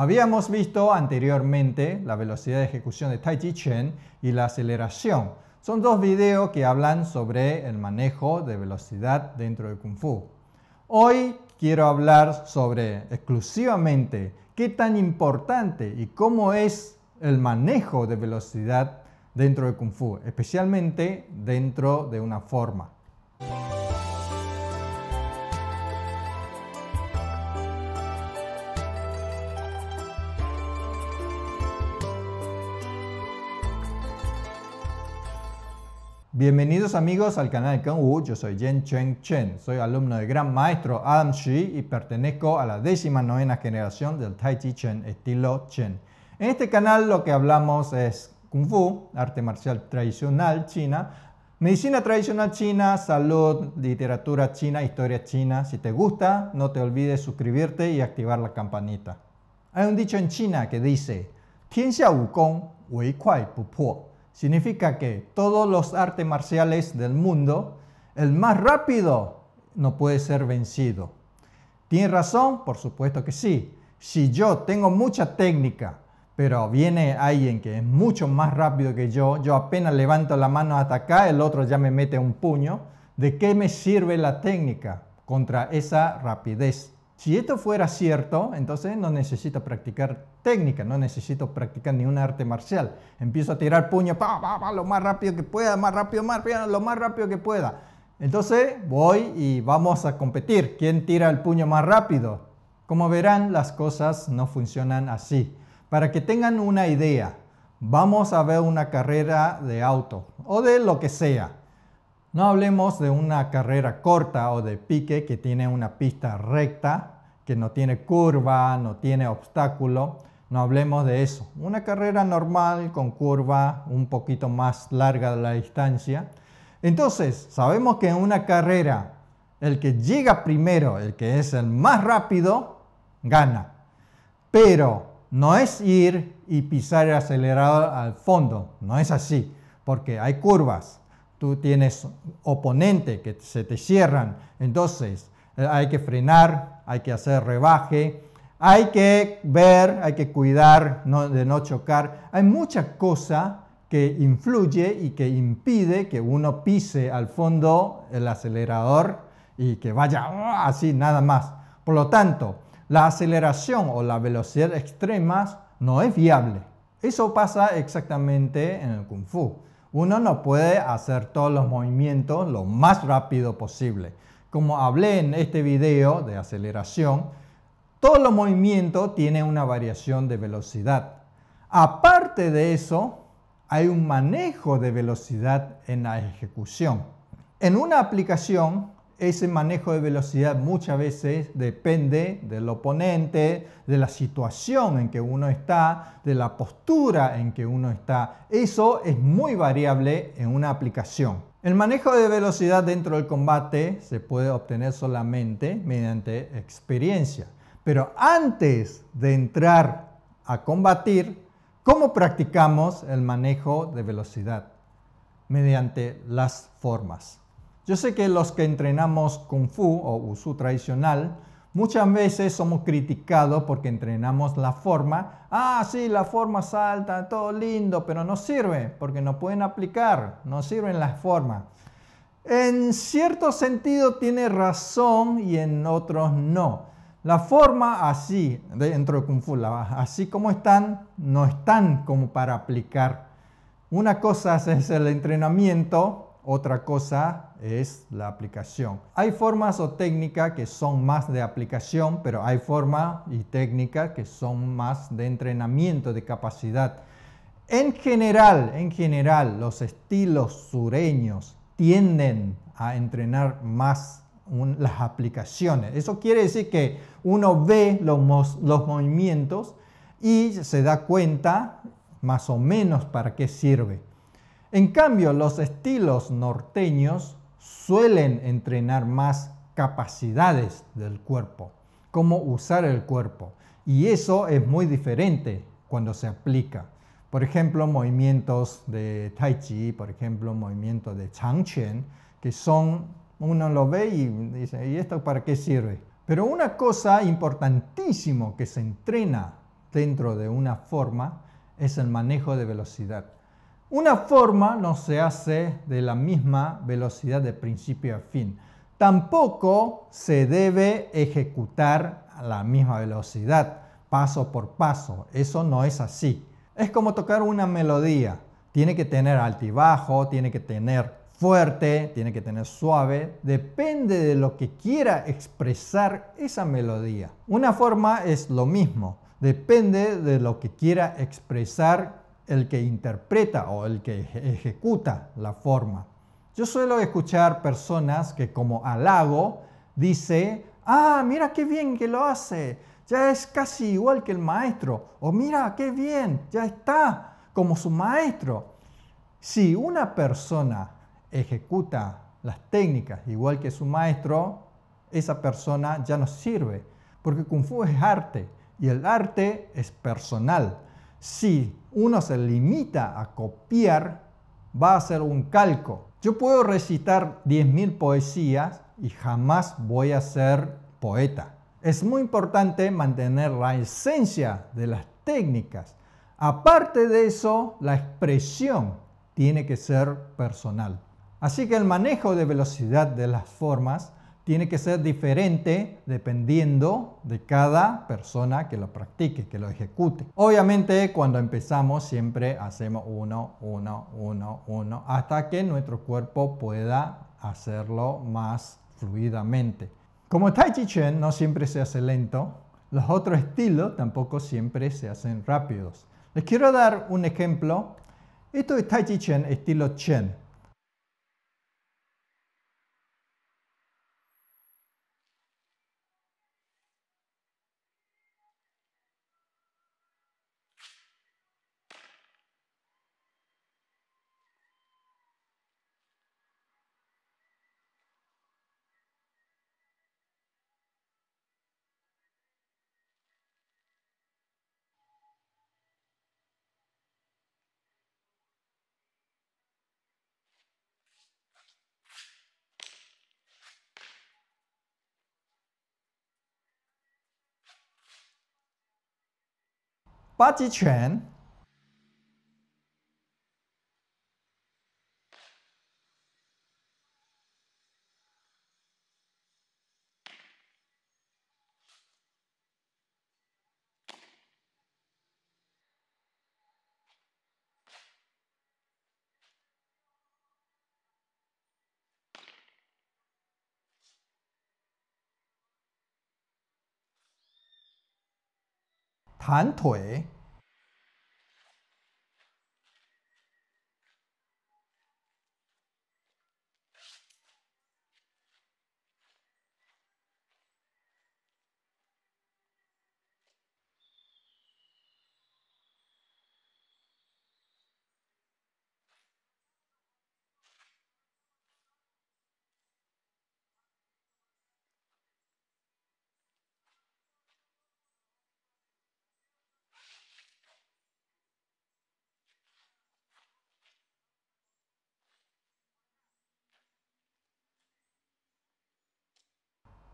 Habíamos visto anteriormente la velocidad de ejecución de Tai Chi Chen y la aceleración. Son dos videos que hablan sobre el manejo de velocidad dentro de Kung Fu. Hoy quiero hablar sobre exclusivamente qué tan importante y cómo es el manejo de velocidad dentro de Kung Fu, especialmente dentro de una forma. Bienvenidos amigos al canal Kung Wu, yo soy Yen Cheng Chen, soy alumno del gran maestro Adam Shi y pertenezco a la décima novena generación del Tai Chi Chen estilo Chen. En este canal lo que hablamos es Kung Fu, arte marcial tradicional china, medicina tradicional china, salud, literatura china, historia china. Si te gusta, no te olvides suscribirte y activar la campanita. Hay un dicho en China que dice, Tian Significa que todos los artes marciales del mundo, el más rápido no puede ser vencido. ¿Tiene razón? Por supuesto que sí. Si yo tengo mucha técnica, pero viene alguien que es mucho más rápido que yo, yo apenas levanto la mano hasta acá, el otro ya me mete un puño, ¿de qué me sirve la técnica contra esa rapidez? Si esto fuera cierto, entonces no necesito practicar técnica, no necesito practicar ni un arte marcial. Empiezo a tirar puño, pa, lo más rápido que pueda, más rápido, más rápido, lo más rápido que pueda. Entonces voy y vamos a competir. ¿Quién tira el puño más rápido? Como verán, las cosas no funcionan así. Para que tengan una idea, vamos a ver una carrera de auto o de lo que sea. No hablemos de una carrera corta o de pique que tiene una pista recta, que no tiene curva, no tiene obstáculo. No hablemos de eso. Una carrera normal con curva un poquito más larga de la distancia. Entonces, sabemos que en una carrera el que llega primero, el que es el más rápido, gana. Pero no es ir y pisar el acelerador al fondo, no es así, porque hay curvas, tú tienes oponentes que se te cierran. Entonces, eh, hay que frenar, hay que hacer rebaje, hay que ver, hay que cuidar de no chocar. Hay mucha cosa que influye y que impide que uno pise al fondo el acelerador y que vaya ¡ah!, así nada más. Por lo tanto, la aceleración o la velocidad extremas no es viable. Eso pasa exactamente en el kung fu uno no puede hacer todos los movimientos lo más rápido posible. Como hablé en este video de aceleración, todos los movimientos tienen una variación de velocidad. Aparte de eso, hay un manejo de velocidad en la ejecución. En una aplicación ese manejo de velocidad muchas veces depende del oponente, de la situación en que uno está, de la postura en que uno está. Eso es muy variable en una aplicación. El manejo de velocidad dentro del combate se puede obtener solamente mediante experiencia. Pero antes de entrar a combatir, ¿cómo practicamos el manejo de velocidad? Mediante las formas. Yo sé que los que entrenamos Kung Fu o Wushu tradicional, muchas veces somos criticados porque entrenamos la forma. Ah, sí, la forma salta, todo lindo, pero no sirve porque no pueden aplicar, no sirven las formas. En cierto sentido tiene razón y en otros no. La forma así, dentro de Kung Fu, así como están, no están como para aplicar. Una cosa es el entrenamiento otra cosa es la aplicación. Hay formas o técnicas que son más de aplicación, pero hay formas y técnicas que son más de entrenamiento, de capacidad. En general, en general, los estilos sureños tienden a entrenar más las aplicaciones. Eso quiere decir que uno ve los, los movimientos y se da cuenta más o menos para qué sirve. En cambio, los estilos norteños suelen entrenar más capacidades del cuerpo, cómo usar el cuerpo. Y eso es muy diferente cuando se aplica. Por ejemplo, movimientos de Tai Chi, por ejemplo, movimientos de Chang Chen, que son, uno lo ve y dice, ¿y esto para qué sirve? Pero una cosa importantísimo que se entrena dentro de una forma es el manejo de velocidad. Una forma no se hace de la misma velocidad de principio a fin. Tampoco se debe ejecutar a la misma velocidad, paso por paso. Eso no es así. Es como tocar una melodía. Tiene que tener altibajo, tiene que tener fuerte, tiene que tener suave, depende de lo que quiera expresar esa melodía. Una forma es lo mismo, depende de lo que quiera expresar el que interpreta o el que ejecuta la forma. Yo suelo escuchar personas que como halago dice, ah, mira qué bien que lo hace, ya es casi igual que el maestro, o mira qué bien, ya está como su maestro. Si una persona ejecuta las técnicas igual que su maestro, esa persona ya no sirve, porque kung fu es arte y el arte es personal si uno se limita a copiar, va a ser un calco. Yo puedo recitar 10.000 poesías y jamás voy a ser poeta. Es muy importante mantener la esencia de las técnicas. Aparte de eso, la expresión tiene que ser personal. Así que el manejo de velocidad de las formas tiene que ser diferente dependiendo de cada persona que lo practique, que lo ejecute. Obviamente cuando empezamos siempre hacemos uno, uno, uno, uno, hasta que nuestro cuerpo pueda hacerlo más fluidamente. Como Tai Chi Chen no siempre se hace lento, los otros estilos tampoco siempre se hacen rápidos. Les quiero dar un ejemplo. Esto es Tai Chi Chen, estilo Chen. 八极拳。弹腿。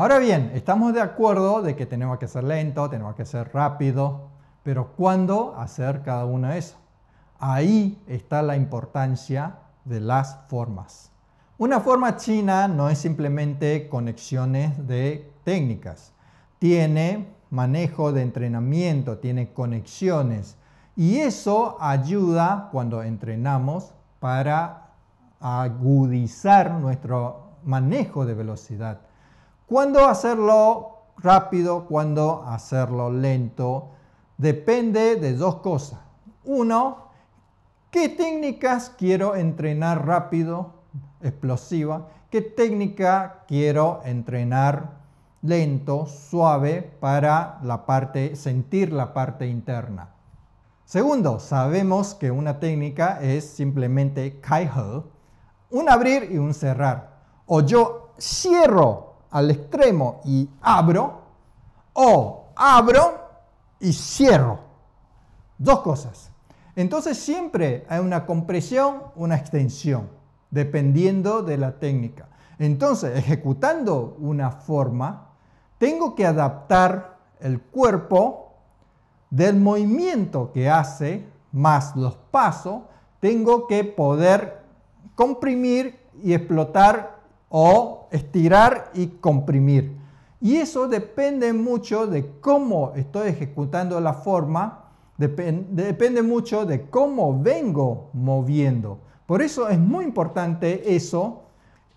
Ahora bien, estamos de acuerdo de que tenemos que ser lento, tenemos que ser rápido, pero ¿cuándo hacer cada uno eso? Ahí está la importancia de las formas. Una forma china no es simplemente conexiones de técnicas, tiene manejo de entrenamiento, tiene conexiones y eso ayuda cuando entrenamos para agudizar nuestro manejo de velocidad ¿Cuándo hacerlo rápido? ¿Cuándo hacerlo lento? Depende de dos cosas. Uno, ¿qué técnicas quiero entrenar rápido, explosiva? ¿Qué técnica quiero entrenar lento, suave para la parte sentir la parte interna? Segundo, sabemos que una técnica es simplemente kaiho, un abrir y un cerrar. O yo cierro al extremo y abro, o abro y cierro. Dos cosas. Entonces siempre hay una compresión, una extensión, dependiendo de la técnica. Entonces, ejecutando una forma, tengo que adaptar el cuerpo del movimiento que hace, más los pasos, tengo que poder comprimir y explotar o estirar y comprimir. Y eso depende mucho de cómo estoy ejecutando la forma, depende, mucho de cómo vengo moviendo. Por eso es muy importante eso,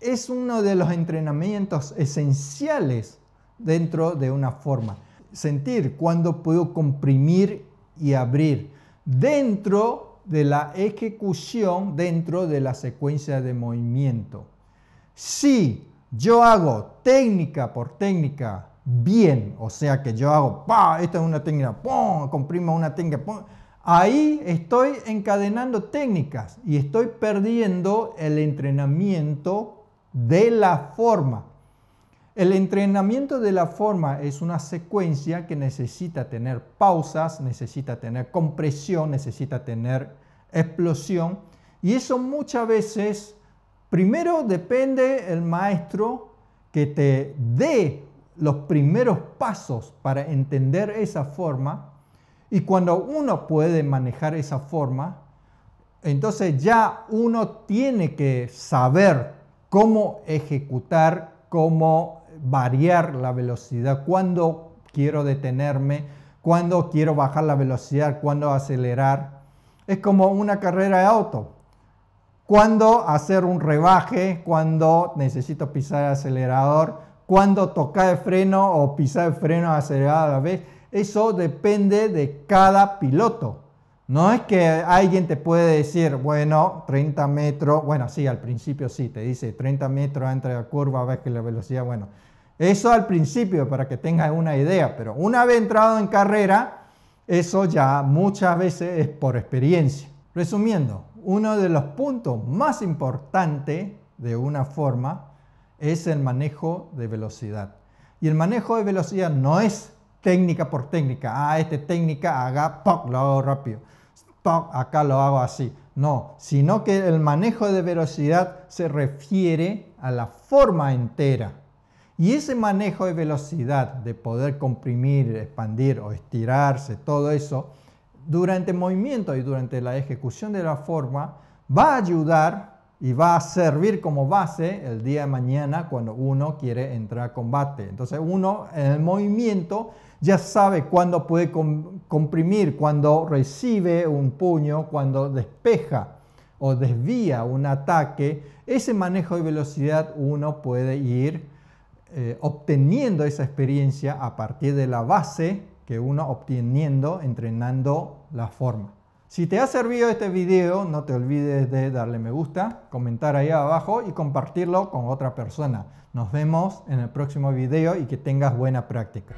es uno de los entrenamientos esenciales dentro de una forma. Sentir cuando puedo comprimir y abrir dentro de la ejecución, dentro de la secuencia de movimiento. Si yo hago técnica por técnica bien, o sea que yo hago, pa, esta es una técnica, pum, comprimo una técnica, ahí estoy encadenando técnicas y estoy perdiendo el entrenamiento de la forma. El entrenamiento de la forma es una secuencia que necesita tener pausas, necesita tener compresión, necesita tener explosión y eso muchas veces Primero depende el maestro que te dé los primeros pasos para entender esa forma y cuando uno puede manejar esa forma, entonces ya uno tiene que saber cómo ejecutar, cómo variar la velocidad, cuándo quiero detenerme, cuándo quiero bajar la velocidad, cuándo acelerar. Es como una carrera de auto cuándo hacer un rebaje, cuándo necesito pisar el acelerador, cuándo tocar el freno o pisar el freno acelerado a la vez. Eso depende de cada piloto. No es que alguien te puede decir, bueno, 30 metros, bueno, sí, al principio sí, te dice 30 metros entre la curva, ves que la velocidad, bueno, eso al principio para que tengas una idea, pero una vez entrado en carrera, eso ya muchas veces es por experiencia. Resumiendo, uno de los puntos más importantes de una forma es el manejo de velocidad. Y el manejo de velocidad no es técnica por técnica. Ah, esta técnica haga, ¡poc! lo hago rápido. acá lo hago así. No, sino que el manejo de velocidad se refiere a la forma entera. Y ese manejo de velocidad, de poder comprimir, expandir o estirarse, todo eso, durante el movimiento y durante la ejecución de la forma va a ayudar y va a servir como base el día de mañana cuando uno quiere entrar a combate. Entonces uno en el movimiento ya sabe cuándo puede comprimir, cuándo recibe un puño, cuándo despeja o desvía un ataque. Ese manejo de velocidad uno puede ir eh, obteniendo esa experiencia a partir de la base que uno obteniendo, entrenando la forma. Si te ha servido este video, no te olvides de darle me gusta, comentar ahí abajo y compartirlo con otra persona. Nos vemos en el próximo video y que tengas buena práctica.